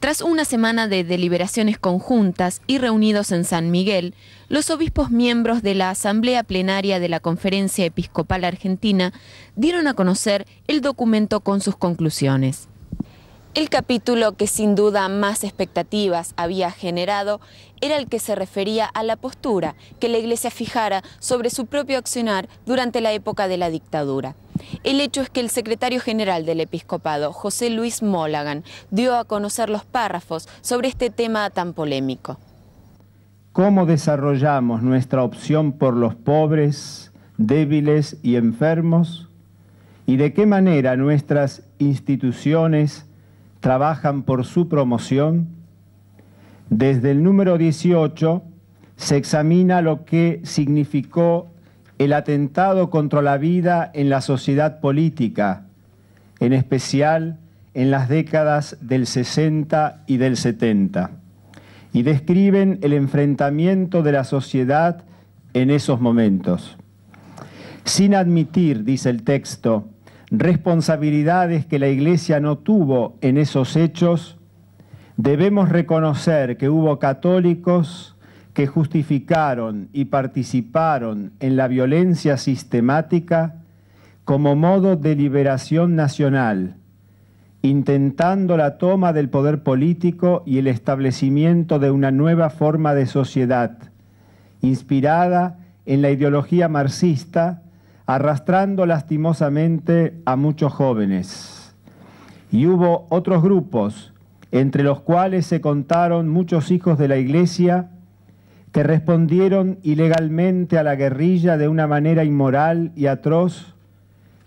Tras una semana de deliberaciones conjuntas y reunidos en San Miguel, los obispos miembros de la Asamblea Plenaria de la Conferencia Episcopal Argentina dieron a conocer el documento con sus conclusiones. El capítulo que sin duda más expectativas había generado era el que se refería a la postura que la Iglesia fijara sobre su propio accionar durante la época de la dictadura. El hecho es que el secretario general del episcopado, José Luis Molagan, dio a conocer los párrafos sobre este tema tan polémico. ¿Cómo desarrollamos nuestra opción por los pobres, débiles y enfermos? ¿Y de qué manera nuestras instituciones trabajan por su promoción, desde el número 18 se examina lo que significó el atentado contra la vida en la sociedad política, en especial en las décadas del 60 y del 70, y describen el enfrentamiento de la sociedad en esos momentos. Sin admitir, dice el texto, responsabilidades que la Iglesia no tuvo en esos hechos, debemos reconocer que hubo católicos que justificaron y participaron en la violencia sistemática como modo de liberación nacional, intentando la toma del poder político y el establecimiento de una nueva forma de sociedad, inspirada en la ideología marxista, arrastrando lastimosamente a muchos jóvenes. Y hubo otros grupos, entre los cuales se contaron muchos hijos de la iglesia, que respondieron ilegalmente a la guerrilla de una manera inmoral y atroz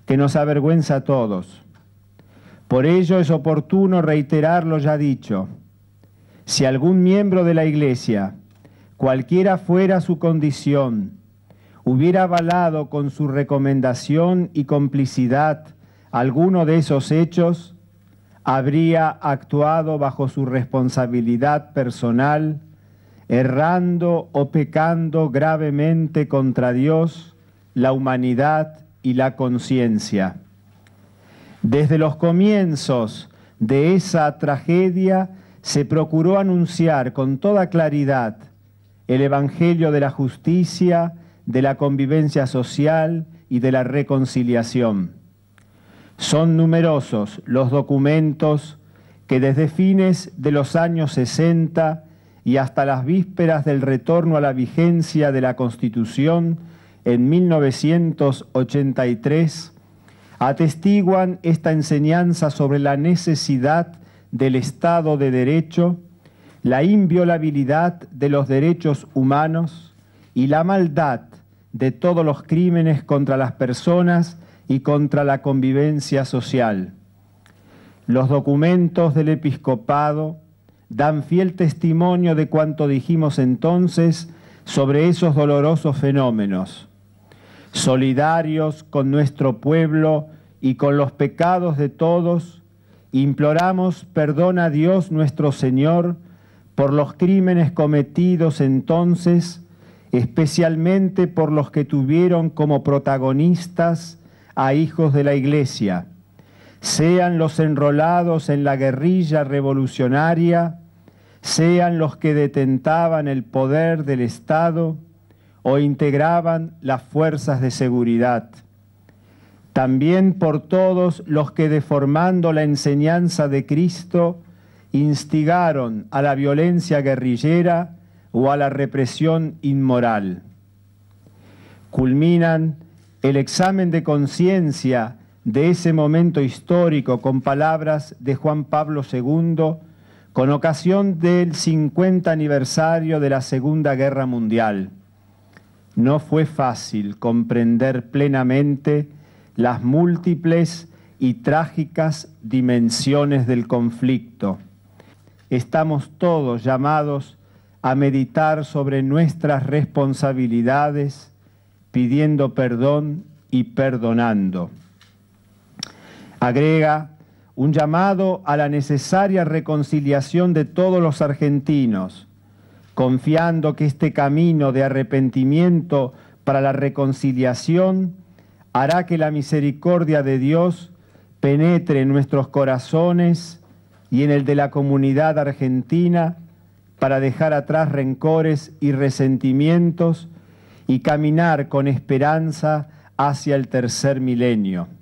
que nos avergüenza a todos. Por ello es oportuno reiterar lo ya dicho. Si algún miembro de la Iglesia, cualquiera fuera su condición, hubiera avalado con su recomendación y complicidad alguno de esos hechos, habría actuado bajo su responsabilidad personal, errando o pecando gravemente contra Dios, la humanidad y la conciencia. Desde los comienzos de esa tragedia se procuró anunciar con toda claridad el Evangelio de la justicia, de la convivencia social y de la reconciliación. Son numerosos los documentos que desde fines de los años 60 y hasta las vísperas del retorno a la vigencia de la Constitución en 1983 atestiguan esta enseñanza sobre la necesidad del Estado de Derecho, la inviolabilidad de los derechos humanos y la maldad de todos los crímenes contra las personas y contra la convivencia social. Los documentos del episcopado dan fiel testimonio de cuanto dijimos entonces sobre esos dolorosos fenómenos. Solidarios con nuestro pueblo y con los pecados de todos, imploramos perdón a Dios nuestro Señor por los crímenes cometidos entonces, especialmente por los que tuvieron como protagonistas a hijos de la Iglesia, sean los enrolados en la guerrilla revolucionaria, sean los que detentaban el poder del Estado o integraban las fuerzas de seguridad. También por todos los que deformando la enseñanza de Cristo instigaron a la violencia guerrillera, o a la represión inmoral. Culminan el examen de conciencia de ese momento histórico con palabras de Juan Pablo II con ocasión del 50 aniversario de la Segunda Guerra Mundial. No fue fácil comprender plenamente las múltiples y trágicas dimensiones del conflicto. Estamos todos llamados a meditar sobre nuestras responsabilidades, pidiendo perdón y perdonando. Agrega un llamado a la necesaria reconciliación de todos los argentinos, confiando que este camino de arrepentimiento para la reconciliación hará que la misericordia de Dios penetre en nuestros corazones y en el de la comunidad argentina, para dejar atrás rencores y resentimientos y caminar con esperanza hacia el tercer milenio.